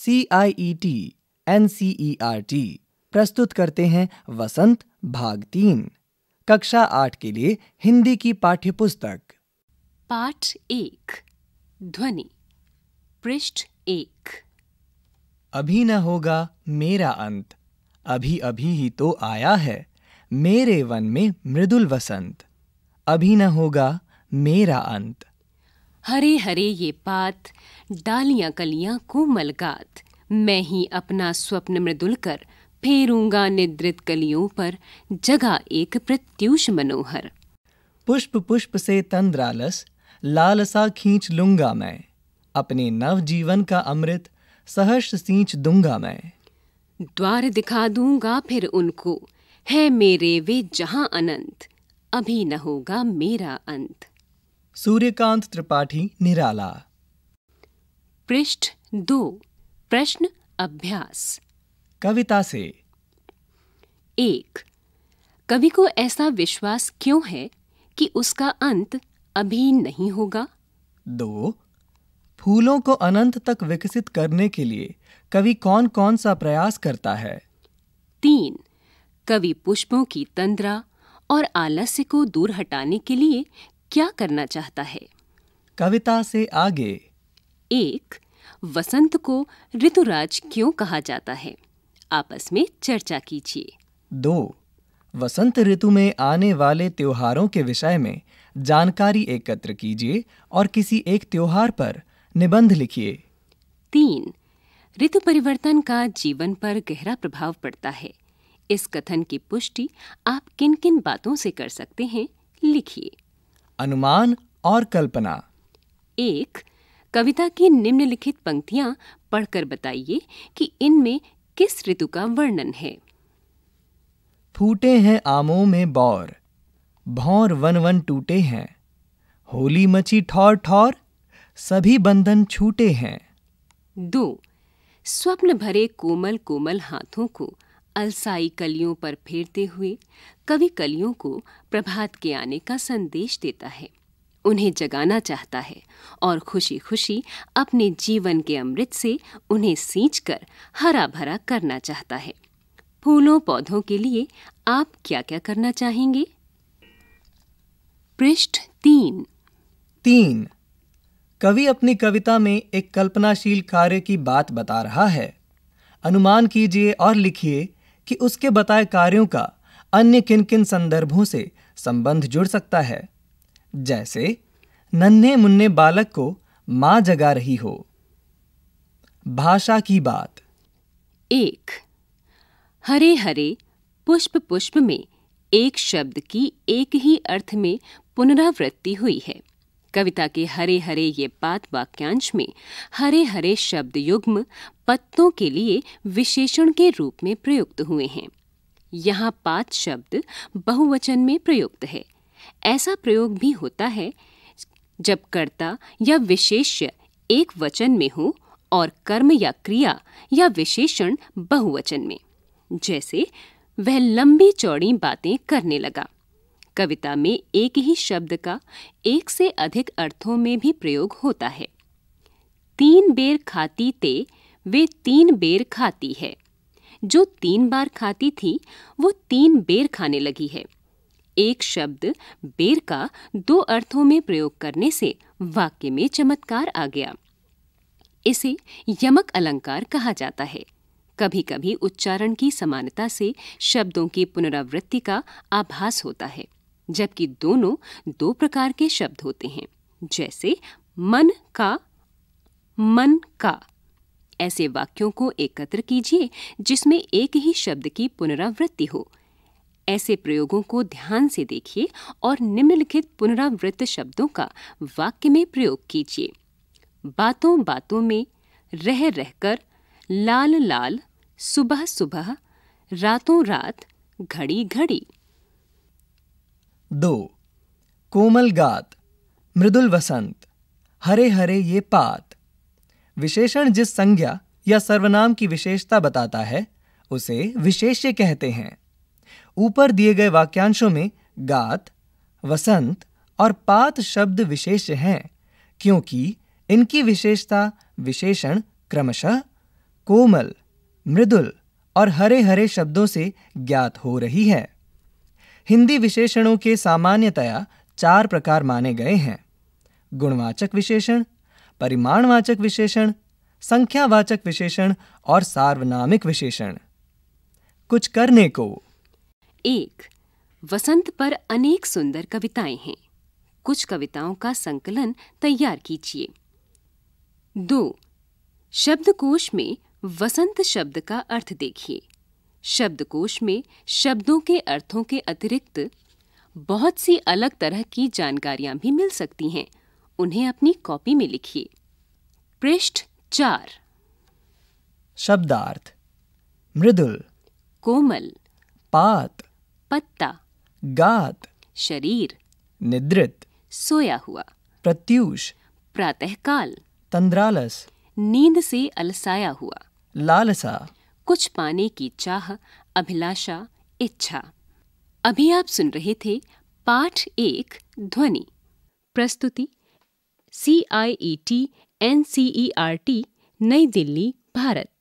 C I E T N C E R T प्रस्तुत करते हैं वसंत भाग तीन कक्षा आठ के लिए हिंदी की पाठ्य पुस्तक पाठ एक ध्वनि पृष्ठ एक अभी न होगा मेरा अंत अभी अभी ही तो आया है मेरे वन में मृदुल वसंत अभी न होगा मेरा अंत हरे हरे ये पात डालियां कलियां को मलगात मैं ही अपना स्वप्न मृदुल कर फेरूंगा निद्रित कलियों पर जगा एक प्रत्युष मनोहर पुष्प पुष्प से तंद्रालस लालसा खींच लूंगा मैं अपने नव जीवन का अमृत सहर्ष सींच दूंगा मैं द्वार दिखा दूंगा फिर उनको है मेरे वे जहां अनंत अभी न होगा मेरा अंत सूर्यकांत त्रिपाठी निराला पृष्ठ दो प्रश्न अभ्यास कविता से एक कवि को ऐसा विश्वास क्यों है कि उसका अंत अभी नहीं होगा दो फूलों को अनंत तक विकसित करने के लिए कवि कौन कौन सा प्रयास करता है तीन कवि पुष्पों की तंद्रा और आलस्य को दूर हटाने के लिए क्या करना चाहता है कविता से आगे एक वसंत को ऋतुराज क्यों कहा जाता है आपस में चर्चा कीजिए दो वसंत ऋतु में आने वाले त्योहारों के विषय में जानकारी एकत्र कीजिए और किसी एक त्योहार पर निबंध लिखिए तीन ऋतु परिवर्तन का जीवन पर गहरा प्रभाव पड़ता है इस कथन की पुष्टि आप किन-किन बातों से कर सकते हैं लिखिए अनुमान और कल्पना एक कविता की निम्नलिखित पंक्तियां पढ़कर बताइए कि इनमें किस ऋतु का वर्णन है फूटे हैं आमों में बौर भौर वन वन टूटे हैं होली मची ठौर ठौर सभी बंधन छूटे हैं दो स्वप्न भरे कोमल कोमल हाथों को अलसाई कलियों पर फेरते हुए कवि कलियों को प्रभात के आने का संदेश देता है उन्हें जगाना चाहता है और खुशी खुशी अपने जीवन के अमृत से उन्हें सींच कर हरा भरा करना चाहता है फूलों पौधों के लिए आप क्या क्या करना चाहेंगे पृष्ठ तीन तीन कवि अपनी कविता में एक कल्पनाशील कार्य की बात बता रहा है अनुमान कीजिए और लिखिए कि उसके बताए कार्यों का अन्य किन किन संदर्भों से संबंध जुड़ सकता है जैसे नन्हे मुन्ने बालक को मां जगा रही हो भाषा की बात एक हरे हरे पुष्प पुष्प में एक शब्द की एक ही अर्थ में पुनरावृत्ति हुई है कविता के हरे हरे ये पात वाक्यांश में हरे हरे शब्द युग्म पत्तों के लिए विशेषण के रूप में प्रयुक्त हुए हैं यहाँ पात शब्द बहुवचन में प्रयुक्त है ऐसा प्रयोग भी होता है जब कर्ता या विशेष्य एक वचन में हो और कर्म या क्रिया या विशेषण बहुवचन में जैसे वह लंबी चौड़ी बातें करने लगा कविता में एक ही शब्द का एक से अधिक अर्थों में भी प्रयोग होता है तीन बेर खाती ते वे तीन बेर खाती है जो तीन बार खाती थी वो तीन बेर खाने लगी है एक शब्द बेर का दो अर्थों में प्रयोग करने से वाक्य में चमत्कार आ गया इसे यमक अलंकार कहा जाता है कभी कभी उच्चारण की समानता से शब्दों की पुनरावृत्ति का आभास होता है जबकि दोनों दो प्रकार के शब्द होते हैं जैसे मन का मन का ऐसे वाक्यों को एकत्र कीजिए जिसमें एक ही शब्द की पुनरावृत्ति हो ऐसे प्रयोगों को ध्यान से देखिए और निम्नलिखित पुनरावृत्त शब्दों का वाक्य में प्रयोग कीजिए बातों बातों में रह रहकर लाल लाल सुबह सुबह रातों रात घड़ी घड़ी दो कोमल गात मृदुल वसंत हरे हरे ये पात विशेषण जिस संज्ञा या सर्वनाम की विशेषता बताता है उसे विशेष्य कहते हैं ऊपर दिए गए वाक्यांशों में गात वसंत और पात शब्द विशेष हैं क्योंकि इनकी विशेषता विशेषण क्रमशः कोमल मृदुल और हरे हरे शब्दों से ज्ञात हो रही है हिंदी विशेषणों के सामान्यतया चार प्रकार माने गए हैं गुणवाचक विशेषण परिमाणवाचक विशेषण संख्यावाचक विशेषण और सार्वनामिक विशेषण कुछ करने को एक वसंत पर अनेक सुंदर कविताएं हैं कुछ कविताओं का संकलन तैयार कीजिए दो शब्दकोश में वसंत शब्द का अर्थ देखिए शब्दकोश में शब्दों के अर्थों के अतिरिक्त बहुत सी अलग तरह की जानकारियां भी मिल सकती हैं उन्हें अपनी कॉपी में लिखिए पृष्ठ चार शब्दार्थ मृदुल कोमल पात पत्ता गात शरीर निद्रित सोया हुआ प्रत्यूष प्रातःकाल तंद्रालस नींद से अलसाया हुआ लालसा कुछ पाने की चाह अभिलाषा इच्छा अभी आप सुन रहे थे पाठ एक ध्वनि प्रस्तुति C I E T N C E R T नई दिल्ली भारत